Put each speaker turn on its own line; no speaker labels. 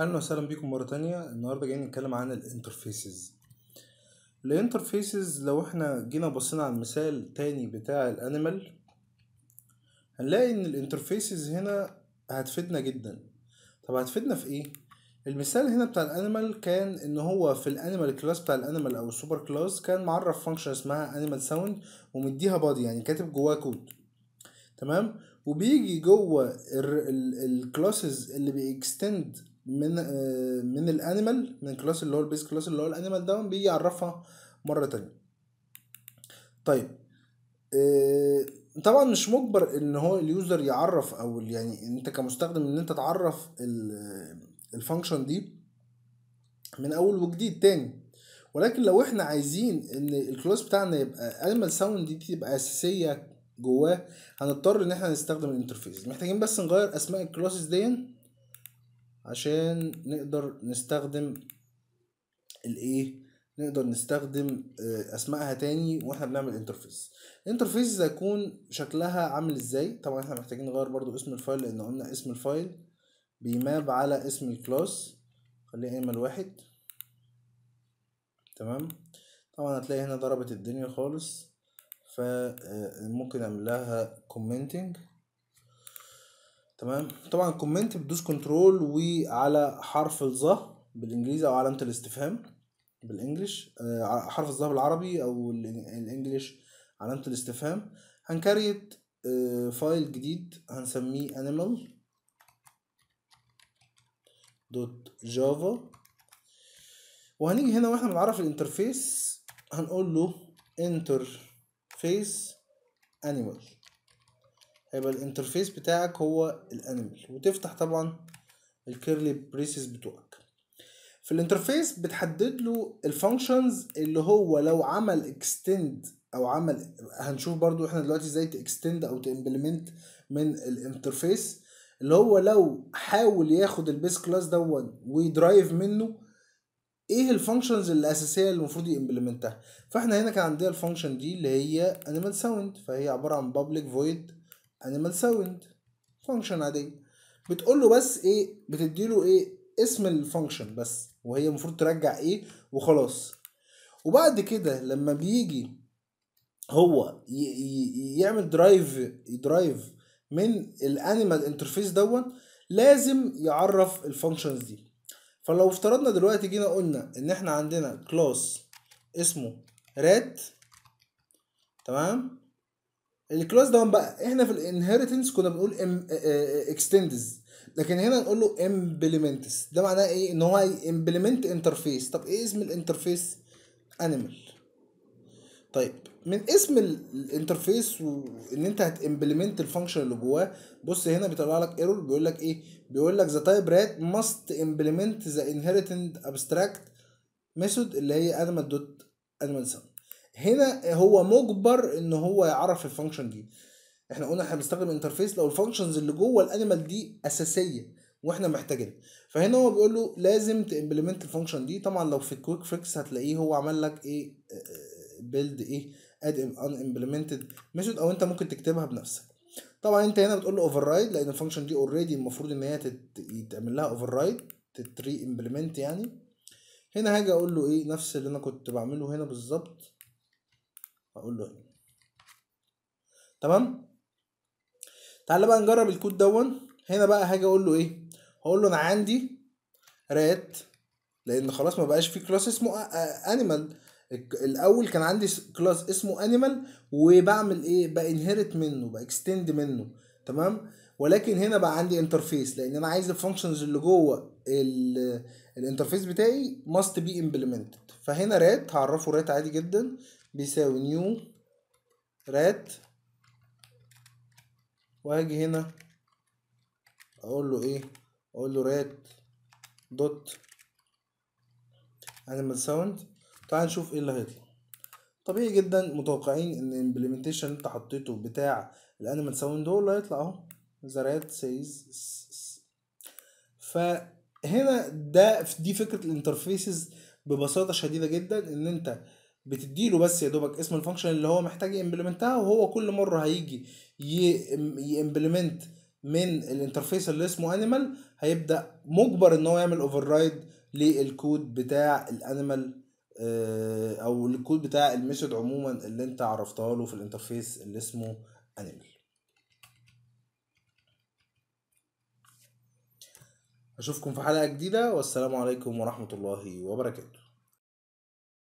اهلا وسهلا بيكم مره تانية النهارده جايين نتكلم عن الانترفيسز الانترفيسز لو احنا جينا بصينا على المثال تاني بتاع الانيمال هنلاقي ان الانترفيسز هنا هتفيدنا جدا طب هتفيدنا في ايه المثال هنا بتاع الانيمال كان ان هو في الانيمال كلاس بتاع الانيمال او السوبر كلاس كان معرف فانكشن اسمها انيمال ساوند ومديها بادي يعني كاتب جواها كود تمام وبيجي جوه الكلاسز اللي بيكستند من آه، من الانيمال من كلاس اللي هو البيس كلاس اللي هو الانيمال ده بيجي يعرفها مره تانية طيب آه، طبعا مش مجبر ان هو اليوزر يعرف او يعني انت كمستخدم ان انت تعرف الفانكشن دي من اول وجديد تاني ولكن لو احنا عايزين ان الكلاس بتاعنا يبقى انيمال ساوند دي تبقى اساسيه جواه هنضطر ان احنا نستخدم الانترفيس محتاجين بس نغير اسماء الكلاسز دي عشان نقدر نستخدم الايه نقدر نستخدم آه، اسمائها تاني واحنا بنعمل انترفيس انترفيس هيكون شكلها عامل ازاي طبعا احنا محتاجين نغير برضو اسم الفايل لان قلنا اسم الفايل بيماب على اسم الكلاس خليه ايمل واحد تمام طبعا هتلاقي هنا ضربت الدنيا خالص فممكن آه، اعمل لها كومنتنج تمام طبعا كومنت بتدوس كنترول وعلى حرف الظا بالانجليزي او علامه الاستفهام بالانجلش آه، حرف الظا بالعربي او الانجليش علامه الاستفهام هنكريت فايل آه، جديد هنسميه animal دوت جافا وهنيجي هنا واحنا بنعرف الانترفيس هنقول له انترفيس animal هيبقى الانترفيس بتاعك هو الانيمال وتفتح طبعا الكيرلي بريسز بتوعك في الانترفيس بتحدد له الفانكشنز اللي هو لو عمل اكستند او عمل هنشوف برضو احنا دلوقتي ازاي تاكستند او تامبلمنت من الانترفيس اللي هو لو حاول ياخد البيس كلاس دون ويدرايف منه ايه الفانكشنز الاساسيه اللي المفروض يامبلمنتها فاحنا هنا كان عندنا الفانكشن دي اللي هي انيمال ساوند فهي عباره عن بابليك فويد animal sound فانكشن عاديه بتقول له بس ايه بتديله ايه اسم الفانكشن بس وهي المفروض ترجع ايه وخلاص وبعد كده لما بيجي هو يعمل درايف درايف من الانيمال انترفيس دون لازم يعرف الفانكشنز دي فلو افترضنا دلوقتي جينا قلنا ان احنا عندنا كلاس اسمه رات تمام الكلاس داون بقى احنا في الانهيرتنس كنا بنقول ام اكستندز آه، آه، آه، لكن هنا نقول له امبلمنتس ده معناه ايه ان هو امبلمنت انترفيس طب ايه اسم الانترفيس انيمال طيب من اسم الانترفيس وان انت هتمبلمنت الفانكشن اللي جواه بص هنا بيطلع لك ايرور بيقول لك ايه بيقول لك ذا تايب رات ماست امبلمنت ذا انهيرتنت ابستراكت ميثود اللي هي انيمال دوت انيمال سام هنا هو مجبر ان هو يعرف الفانكشن دي احنا قلنا احنا بنستخدم انترفيس لو الفانكشنز اللي جوه الانيمال دي اساسيه واحنا محتاجينها فهنا هو بيقول له لازم تمبلمنت الفانكشن دي طبعا لو في كويك فيكس هتلاقيه هو عمل لك ايه بيلد آه، آه، ايه اد ان امبلمنتد ميثود او انت ممكن تكتبها بنفسك طبعا انت هنا بتقول له اوفر رايد لان الفانكشن دي اوريدي المفروض ان هي يتعمل لها اوفر رايد تري امبلمنت يعني هنا هاجي اقول له ايه نفس اللي انا كنت بعمله هنا بالظبط اقول له هنا إيه. تمام تعالى بقى نجرب الكود دون هنا بقى هاجي اقول له ايه هقول له انا عندي رات لان خلاص ما بقاش في كلاس اسمه انيمال الاول كان عندي كلاس اسمه انيمال وبعمل ايه بانهرت منه باكستند منه تمام ولكن هنا بقى عندي انترفيس لان انا عايز الفانكشنز اللي جوه الانترفيس بتاعي ماست بي امبلمنتد فهنا رات هعرفه رات عادي جدا بيساوي نيو رات وهاجي هنا اقول له ايه اقول له رات دوت انيمال ساوند تعال نشوف ايه اللي هيطلع طبيعي جدا متوقعين ان الامبلمنتيشن اللي انت حطيته بتاع الانيمال ساوند هو اللي هيطلع اهو ذا رات سيز فهنا ده دي فكره الانترفيسز ببساطه شديده جدا ان انت بتديله بس يا دوبك اسم الفانكشن اللي هو محتاج يمبلمنتها وهو كل مره هيجي يمبلمنت من الانترفيس اللي اسمه انيمال هيبدا مجبر ان هو يعمل اوفررايد للكود بتاع الانيمال آه، او الكود بتاع الميثود عموما اللي انت عرفتها له في الانترفيس اللي اسمه انيمال اشوفكم في حلقه جديده والسلام عليكم ورحمه الله وبركاته